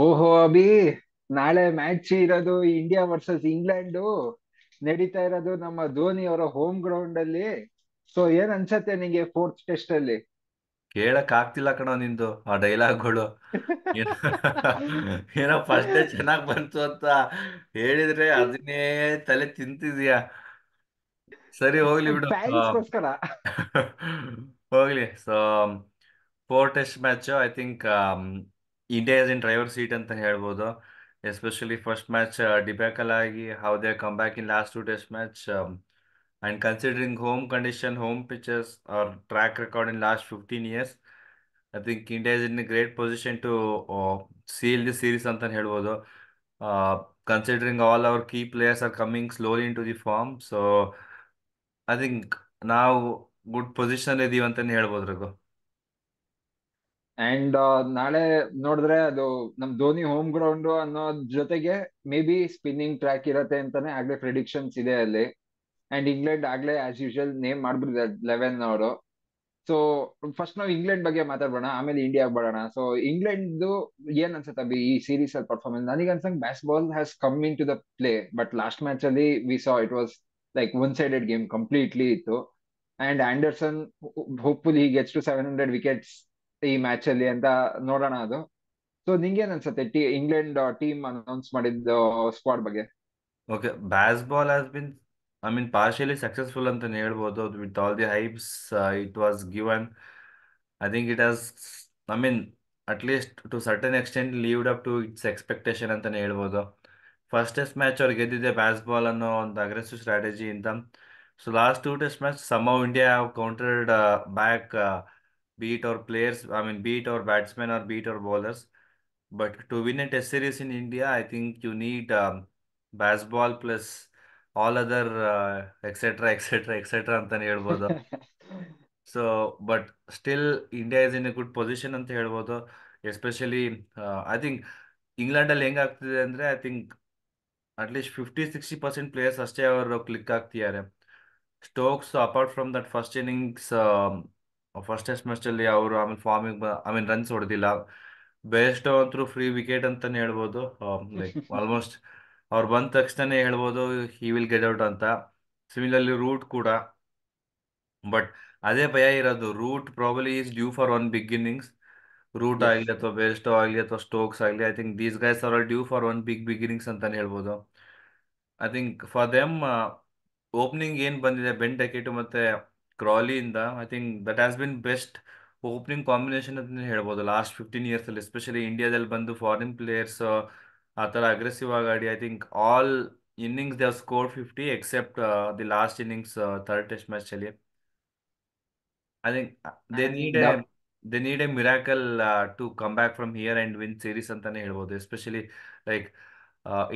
ಓಹೋ ಅಭಿ ನಾಳೆ ಮ್ಯಾಚ್ ಇರೋದು ಇಂಡಿಯಾ ವರ್ಸಸ್ ಇಂಗ್ಲೆಂಡ್ ನಡೀತಾ ಇರೋದು ನಮ್ಮ ಧೋನಿ ಅವರ ಹೋಮ್ ಗ್ರೌಂಡ್ ಅಲ್ಲಿ ಸೊ ಏನ್ ಅನ್ಸತ್ತೆ ನಿಂಗೆ ಫೋರ್ತ್ ಟೆಸ್ಟ್ ಅಲ್ಲಿ ಕೇಳಕ್ ಆಗ್ತಿಲ್ಲ ಕಣೋ ನಿಂದು ಆ ಡೈಲಾಗ್ಗಳು ಏನೋ ಫಸ್ಟ್ ಚೆನ್ನಾಗ್ ಬಂತು ಅಂತ ಹೇಳಿದ್ರೆ ಅದನ್ನೇ ತಲೆ ತಿಂತಿದೀಯ ಸರಿ ಹೋಗ್ಲಿ ಬಿಡು ಹೋಗ್ಲಿ so four test match I think India is in driver seat ಅಂತಲೇ ಹೇಳ್ಬೋದು ಎಸ್ಪೆಷಲಿ ಫಸ್ಟ್ ಮ್ಯಾಚ್ ಡಿಬ್ಯಾಕಲ್ ಆಗಿ how they come back in last two test match and considering home condition home pitches are track record in last fifteen years I think India is in great position to seal the series ಅಂತಲೇ ಹೇಳ್ಬೋದು considering all our key players are coming slowly in to the form so I think ನಾವು good position ಇದ್ದೀವಿ ಅಂತಲೇ ಹೇಳ್ಬೋದ್ರಗು and uh, ನಾಳೆ ನೋಡಿದ್ರೆ ಅದು ನಮ್ Dhoni home ground ಅನ್ನೋ ಜೊತೆಗೆ ಮೇ ಬಿ ಸ್ಪಿನ್ನಿಂಗ್ ಟ್ರ್ಯಾಕ್ ಇರತ್ತೆ ಅಂತಾನೆ ಆಗ್ಲೇ ಪ್ರಿಡಿಕ್ಷನ್ಸ್ ಇದೆ ಅಲ್ಲಿ ಅಂಡ್ ಇಂಗ್ಲೆಂಡ್ ಆಗ್ಲೇ ಆಸ್ ಯೂಶಲ್ ನೇಮ್ ಮಾಡ್ಬಿಟ್ಟಿದ್ದಾರೆ ಲೆವೆನ್ ಅವರು ಸೊ ಫಸ್ಟ್ ನಾವು ಇಂಗ್ಲೆಂಡ್ ಬಗ್ಗೆ ಮಾತಾಡೋಣ ಆಮೇಲೆ ಇಂಡಿಯಾ ಬರೋಣ ಸೊ ಇಂಗ್ಲೆಂಡ್ ಏನ್ ಅನ್ಸುತ್ತೆ ಅಭಿ ಈ ಸೀರೀಸ್ ಅಲ್ಲಿ ಪರ್ಫಾರ್ಮೆನ್ಸ್ ನನಗೆ ಅನ್ಸಂಗ್ Bazball has come in to the play but last match ಅಲ್ಲಿ we saw it was like one sided game completely ಇತ್ತು and Anderson hopeful he gets to seven hundred wickets ಈ match ಅಲ್ಲಿ ಅಂತ ನೋಡೋಣ ಅದು ಸೊ ನಿಂಗೇನ್ ಅನ್ಸುತ್ತೆ ಇಂಗ್ಲೆಂಡ್ ಟೀಮ್ ಅನೌನ್ಸ್ ಮಾಡಿದ್ದು ಸ್ಕ್ವಾಡ್ uh, ಬಗ್ಗೆ okay Bazball has been I mean partially successful ಅಂತ ಹೇಳ್ಬೋದು with all the hypes it was given I think it has I mean at least to certain extent lived up to its expectation ಅಂತ ಹೇಳ್ಬೋದು first test match ಅವ್ರು ಗೆದ್ದಿದೆ ಬ್ಯಾಸ್ Bazball ಅನ್ನೋ ಒಂದು aggressive strategy ಅಂತ so last two test match some India countered back Beat or players, I mean, beat or batsmen or beat or our bowlers. But to win a test series in India, I think you need um, baseball plus all other etc. etc. etc. So, but still, India is in a good position. Especially, uh, I think England I think at least 50 60% players are click. Stokes, apart from that first innings. Um, first test ಅಲ್ಲಿ ಅವರು ಆಮೇಲೆ ಫಾರ್ಮಿಂಗ್ I mean runs ಹೊಡೆದಿಲ್ಲ best ಅಂತೂ free wicket ಅಂತಾನೆ ಹೇಳ್ಬೋದು like um, almost ಅವ್ರು ಬಂದ ತಕ್ಷಣನೇ ಹೇಳ್ಬೋದು ಹಿ ವಿಲ್ ಗೆಟ್ ಔಟ್ ಅಂತ ಸಿಮಿಲರ್ಲಿ ರೂಟ್ ಕೂಡ ಬಟ್ ಅದೇ ಭಯ ಇರೋದು Root probably is due for one big Root ಆಗಲಿ ಅಥವಾ ಬೆಸ್ಟ್ ಆಗಲಿ ಅಥವಾ ಸ್ಟೋಕ್ಸ್ ಆಗಲಿ I think these guys are all due for one big big innings ಅಂತ ಅಂತಾನೆ ಹೇಳ್ಬೋದು I think for them opening ಏನು ಬಂದಿದೆ ಬೆನ್ ಟೆಕೆಟು ಮತ್ತೆ ಇಂದ I think that has been best opening combination ಅಂತ ಹೇಳ್ಬೋದು ಲಾಸ್ಟ್ ಫಿಫ್ಟೀನ್ ಇಯರ್ಸ್ ಅಲ್ಲಿ ಎಸ್ಪೆಷಲಿ ಇಂಡಿಯಾದಲ್ಲಿ ಬಂದು ಫಾರಿನ್ ಪ್ಲೇಯರ್ಸ್ ಆ ಥರ ಅಗ್ರೆಸಿವ್ ಆಗಿ ಆಡಿ I think all innings they score fifty except the last innings third test match ಅಲ್ಲಿ I think they need they need a miracle to come back from here and win series ಅಂತಾನೆ ಹೇಳ್ಬೋದು especially like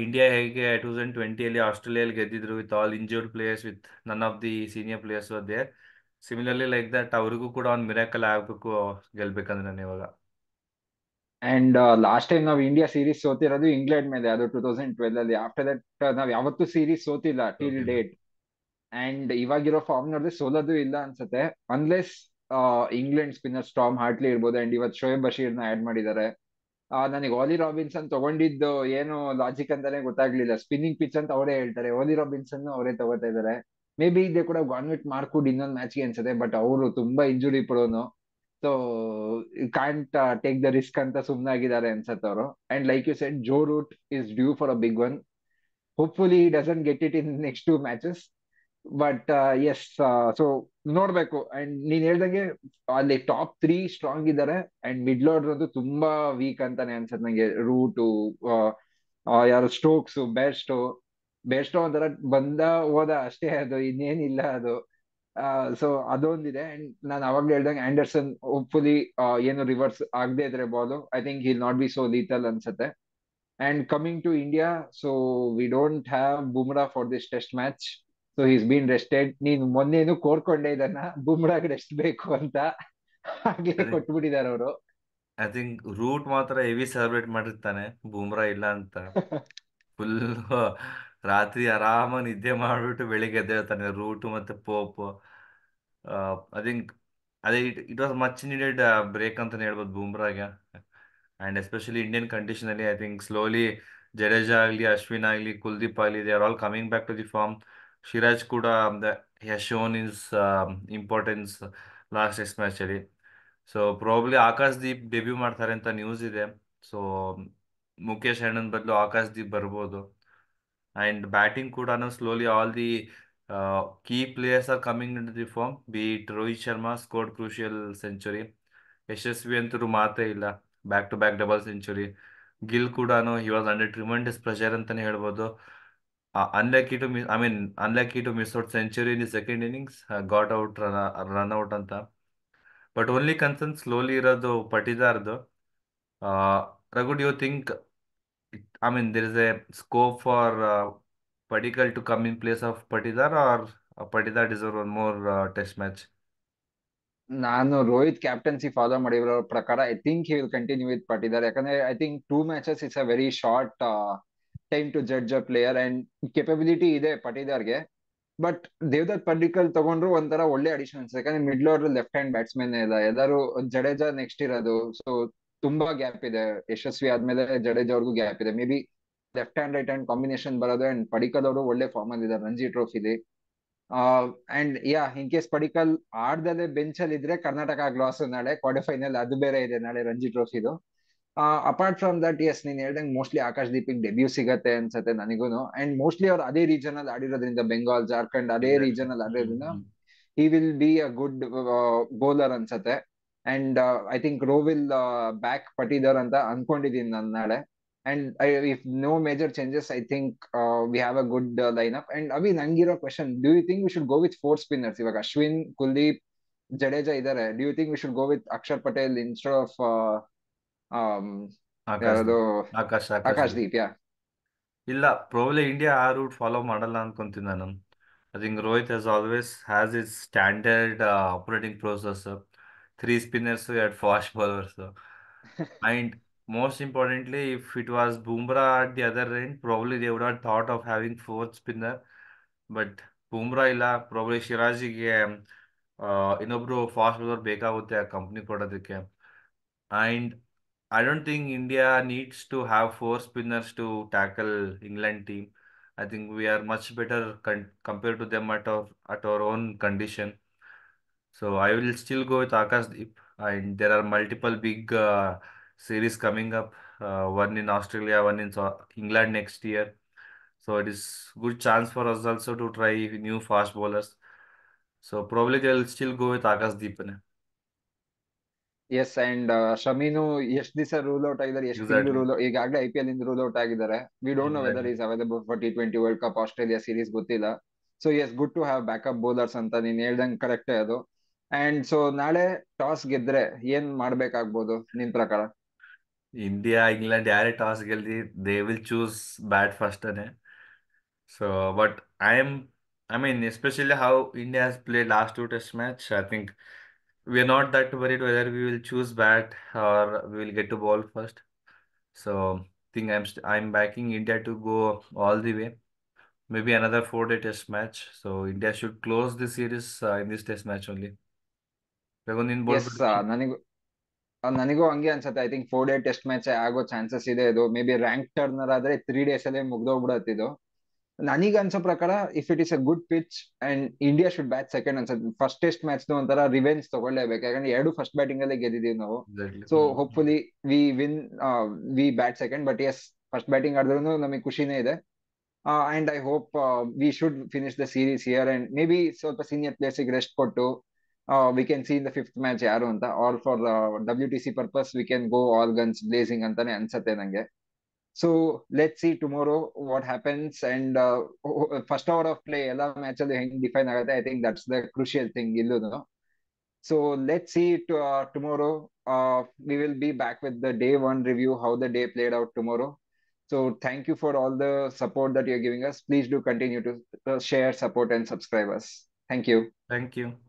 India ಹೇಗೆ two thousand ಟ್ವೆಂಟಿಯಲ್ಲಿ ಆಸ್ಟ್ರೇಲಿಯಲ್ಲಿ ಗೆದ್ದಿದ್ರು with all injured players with none of the senior players ಅದೇ similarly like that ಅವ್ರಿಗೂ ಕೂಡ ಒಂದು ಮಿರಾಕಲ್ ಆಗ್ಬೇಕು ಗೆಲ್ಬೇಕಂದ್ರೆ ನಾನು ಇವಾಗ ಅಂಡ್ ಲಾಸ್ಟ್ ಟೈಮ್ ನಾವು ಇಂಡಿಯಾ ಸೀರೀಸ್ ಸೋತಿರೋದು ಇಂಗ್ಲೆಂಡ್ ಮೇಲೆ ಅದು ಟೂ ತೌಸಂಡ್ ಟ್ವೆಲ್ ಅಲ್ಲಿ ಆಫ್ಟರ್ ದಟ್ ನಾವು ಯಾವತ್ತೂ ಸೀರೀಸ್ ಸೋತಿಲ್ಲ ಟಿಲ್ ಡೇಟ್ ಅಂಡ್ ಇವಾಗಿರೋ ಫಾರ್ಮ್ ನೋಡಿದ್ರೆ ಸೋಲೋದು ಇಲ್ಲ ಅನ್ಸುತ್ತೆ unless England spinner Tom Hartley ಇರ್ಬೋದು ಅಂಡ್ ಇವತ್ತು ಶೋಯಬ್ ಬಶೀರ್ನ ಆಡ್ ಮಾಡಿದ್ದಾರೆ ನನಗೆ ಓಲಿ ರಾಬಿನ್ಸನ್ ತಗೊಂಡಿದ್ದು ಏನು ಲಾಜಿಕ್ ಅಂತಾನೆ ಗೊತ್ತಾಗ್ಲಿಲ್ಲ ಸ್ಪಿನ್ನಿಂಗ್ ಪಿಚ್ ಅಂತ ಅವರೇ ಹೇಳ್ತಾರೆ ಓಲಿ ರಾಬಿನ್ಸನ್ ಅವರೇ ತಗೋತಾ ಇದಾರೆ ಮೇ ಬಿ ಇದೆ ಕೂಡ ಗಾನ್ವಿಟ್ ಮಾರ್ಕುಡ್ ಇನ್ನೊಂದು ಮ್ಯಾಚ್ಗೆ ಅನ್ಸುತ್ತೆ ಬಟ್ ಅವರು ತುಂಬಾ injury prone so can't take the risk ಅಂತ ಸುಮ್ನಾಗಿದ್ದಾರೆ ಅನ್ಸತ್ತೆ ಅವರು and like you said Joe Root is due for a big one hopefully doesn't get it in next two matches but yes so ನೋಡ್ಬೇಕು and ನೀನ್ ಹೇಳ್ದಂಗೆ ಅಲ್ಲಿ top three strong ಇದ್ದಾರೆ and middle order ಅಂತೂ ತುಂಬಾ ವೀಕ್ ಅಂತಾನೆ ಅನ್ಸತ್ ನಂಗೆ ರೂಟು uh, uh, ಯಾರು ಸ್ಟೋಕ್ಸ್ ಬೆಸ್ಟ್ ಬೆಸ್ಟ್ ಒಂಥರ ಬಂದ ಹೋದ ಅಷ್ಟೇ ಅದು ಇನ್ನೇನಿಲ್ಲ ಅದು ಸೊ ಅದೊಂದಿದೆ ಅಂಡ್ ನಾನು ಅವಾಗ ಹೇಳ್ದಂಗೆ ಆಂಡರ್ಸನ್ ಹೋಪ್ಫುಲಿ ಏನು ರಿವರ್ಸ್ ಆಗದೆ ಇದ್ರೆ ball I think he'll not be so lethal ಅನ್ಸುತ್ತೆ and coming to India so we don't have Bumrah for this test match so is been rested ನೀನ್ ಮೊನ್ನೆನು ಕೋರ್ಕೊಂಡೆ ಇದನ್ನ ಬುಮ್ರಾಗ್ ರೆಸ್ಟ್ ಬೇಕು ಅಂತ ಹಾಗೆ ಕೊಟ್ಬಿಟ್ಟಿದ್ದಾರೆ ಅವರು ಐ ಥಿಂಕ್ ರೂಟ್ ಮಾತ್ರ ಹೆವಿ ಸೆಲೆಬ್ರೇಟ್ ಮಾಡಿರ್ತಾನೆ ಬೂಮ್ರಾ ಇಲ್ಲ ಅಂತ ಫುಲ್ ರಾತ್ರಿ ಆರಾಮಾಗಿ ನಿದ್ದೆ ಮಾಡಿಬಿಟ್ಟು ಬೆಳಿಗ್ಗೆ ಎದ್ದೇಳ್ತಾನೆ ರೂಟು ಮತ್ತು ಪೋಪ್ ಐ ಥಿಂಕ್ ಅದೇ it it was much needed break ಅಂತಲೇ ಹೇಳ್ಬೋದು ಬೂಮ್ರಾಗೆ ಆ್ಯಂಡ್ ಎಸ್ಪೆಷಲಿ ಇಂಡಿಯನ್ ಕಂಡೀಷನಲ್ಲಿ ಐ ಥಿಂಕ್ ಸ್ಲೋಲಿ ಜಡೇಜಾ ಆಗಲಿ ಅಶ್ವಿನ್ ಆಗಲಿ ಕುಲ್ದೀಪ್ ಆಗಲಿ they are all coming back to the form Siraj ಕೂಡ the shown his importance last test ಮ್ಯಾಚಲ್ಲಿ so probably Akash Deep debut ಮಾಡ್ತಾರೆ ಅಂತ ನ್ಯೂಸ್ ಇದೆ ಸೊ ಮುಖೇಶ್ ಅಣ್ಣನ ಬದಲು ಆಕಾಶ್ ದೀಪ್ ಬರ್ಬೋದು ಆ್ಯಂಡ್ ಬ್ಯಾಟಿಂಗ್ ಕೂಡ slowly all the key players are coming in the form but Rohit Sharma score Sharma century Yashasvi ಅಂತೂ ಮಾತೇ ಇಲ್ಲ back to back double century Gill ಕೂಡ he was under tremendous pressure ಅಂತಲೇ ಹೇಳ್ಬೋದು unlucky to miss I mean unlucky to miss out century in the second innings got out run run out ಅಂತ but only concern slowly ಇರೋದು ಪಟಿದಾರದು uh, Raghu you think I mean, there is a scope for uh, Padikal to come in place of Patidar or uh, Patidar deserve one more uh, test match? ನಾನು Rohit captaincy follow ಮಾಡಿರೋ ಪ್ರಕಾರ I think will continue with Patidar ಯಾಕಂದ್ರೆ I think two matches it's a very short time to judge a player and capability ಇದೆ ಪಟ್ಟಿದಾರ್ಗೆ but Devdutt ಪಡ್ಡಿಕಲ್ ತಗೊಂಡ್ರು ಒಂಥರ ಒಳ್ಳೆ additions ಯಾಕಂದ್ರೆ middle over left hand batsman ಇಲ್ಲ ಎಲ್ಲರೂ ಜಡೇಜಾ ನೆಕ್ಸ್ಟ್ ಇರೋದು ಸೊ ತುಂಬಾ ಗ್ಯಾಪ್ ಇದೆ ಯಶಸ್ವಿ ಆದ್ಮೇಲೆ ಜಡೇಜ್ ಅವ್ರಿಗೂ ಗ್ಯಾಪ್ ಇದೆ may be left hand right hand combination ಬರೋದು ಅಂಡ್ ಪಡಿಕಲ್ ಅವರು ಒಳ್ಳೆ ಫಾರ್ಮ್ ಅಲ್ಲಿ ಇದ್ದಾರೆ ರಂಜಿ ಟ್ರೋಫಿಲಿ and yeah in case Padikkal ಆಡ್ದಲ್ಲೇ ಬೆಂಚ್ ಅಲ್ಲಿ ಇದ್ರೆ ಕರ್ನಾಟಕ ಗ್ಲಾಸ್ ನಾಳೆ ಕ್ವಾರ್ಟರ್ ಫೈನಲ್ ಅದು ಬೇರೆ ಇದೆ ನಾಳೆ ರಂಜಿ ಟ್ರೋಫಿದು ಅಪಾರ್ಟ್ ಫ್ರಮ್ ದಟ್ ಎಸ್ ನೀನ್ ಹೇಳ್ದಂಗೆ ಮೋಸ್ಟ್ಲಿ ಆಕಾಶ್ ದೀಪಿಂಗ್ ಡೆಬ್ಯೂ ಸಿಗತ್ತೆ ಅನ್ಸತ್ತೆ ನನಗೂ ಅಂಡ್ ಮೋಸ್ಟ್ಲಿ ಅವ್ರು ಅದೇ ರೀಜನ್ ಅಲ್ಲಿ ಆಡಿರೋದ್ರಿಂದ ಬೆಂಗಾಲ್ ಜಾರ್ಖಂಡ್ ಅದೇ ರೀಜನ್ ಅಲ್ಲಿ ಆಡಿರೋದ್ರಿಂದ he will be a good bowler ಅನ್ಸತ್ತೆ and I think Ro will back Patidar ಅಂತ ಅನ್ಕೊಂಡಿದ್ದೀನಿ ನನ್ನ ನಾಳೆ and I if no major changes I think we have a good line up and ಅವಿ ನಂಗಿರೋ question do you think we should go with four spinners ಇವಾಗ ಅಶ್ವಿನ್ ಕುಲ್ದೀಪ್ ಜಡೇಜಾ ಇದಾರೆ do you think we should go with Akshar Patel instead of Akash Deep ಯಾ ಇಲ್ಲ ಪ್ರೋಬ್ಲಿ India ಆ route follow ಮಾಡಲ್ಲ ಅನ್ಕೊಂತೀನಿ ನಾನು I think Rohit has always has is standard operating process three spinners we had fast bowlers. So. and most importantly, if it was Bumrah at the other end, probably they would have thought of having fourth spinner. But Bumrah illa, probably Shirajiಗೆ ಇನ್ನೊಬ್ರು fast bowler ಬೇಕಾಗುತ್ತೆ ಆ company ಕೊಡೋದಕ್ಕೆ and I don't think India needs to have four spinners to tackle England team. I think we are much better compared to them at our at our own condition. So I will still go with Akash and there are multiple big uh, series coming up. Uh, one in Australia, one in England next year. So it is good chance for us also to try new fast bowlers. So probably they'll still go with Akash Deepane. Yes and ಶಮೀನು ಎಷ್ಟ್ ದಿವಸ rule out ಆಗಿದ್ದಾರೆ ಎಷ್ಟು ತಿಂಗಳು rule ಈಗಾಗಲೇ I P L ಇಂದ rule out ಆಗಿದ್ದಾರೆ we don't know whether is available for T twenty World Cup Australia series ಗೊತ್ತಿಲ್ಲ so yes good to have backup bowlers ಅಂತ ನೀನ್ ಹೇಳ್ದಂಗ್ ಕರೆಕ್ಟೇ ಅದು ಅಂಡ್ ಸೊ ನಾಳೆ ಟಾಸ್ ಗೆದ್ರೆ ಏನ್ ಮಾಡ್ಬೇಕಾಗ್ಬೋದು ನಿನ್ ಪ್ರಕಾರ ಇಂಡಿಯಾ ಇಂಗ್ಲೆಂಡ್ ಯಾರೇ ಟಾಸ್ ಗೆಲ್ದಿ they will choose bat first ಅನೆ so but I am I mean especially how India has play last two test match I think we are not that worried whether we will choose bat or we will get to ball first so think I am I am backing India to go all the way maybe another four day test match. So India should close the series uh, in this test match only. ನನಗೂ ನನಗೂ ಹಂಗೆ ಅನ್ಸುತ್ತೆ I think four day test match ಆಗೋ chances ಇದೆ ಇದು may be rank turner ಆದ್ರೆ three days ಅಲ್ಲೇ ಮುಗ್ದೋಗ್ಬಿಡತ್ತೆ ಇದು ನನಗೆ ಅನ್ಸೋ ಪ್ರಕಾರ if it is a good pitch and India should bat second ಅನ್ಸುತ್ತೆ ಫಸ್ಟ್ ಟೆಸ್ಟ್ ಮ್ಯಾಚ್ ಒಂಥರ ರಿವೆಂಜ್ ತಗೊಳ್ಳೇಬೇಕು ಯಾಕಂದ್ರೆ ಎರಡು ಫಸ್ಟ್ ಬ್ಯಾಟಿಂಗ್ ಅಲ್ಲಿ ಗೆದ್ದಿದೀವಿ ನಾವು so hopefully we win we bat second but yes first batting ಆಡಿದ್ರು ನಮಗೆ ಖುಷಿನೇ ಇದೆ and I hope we should finish the series here and may be ಸ್ವಲ್ಪ ಸೀನಿಯರ್ ಪ್ಲೇಯರ್ಸ್ ರೆಸ್ಟ್ ಕೊಟ್ಟು uh, we can see in the fifth match yaro anta all for uh, wtc purpose we can go all guns blazing antane ansate nange so let's see tomorrow what happens and uh, first hour of play ella match alli hang define agutte i think that's the crucial thing illu no so let's see uh, tomorrow uh, we will be back with the day one review how the day played out tomorrow so thank you for all the support that you're giving us please do continue to uh, share support and subscribe us thank you thank you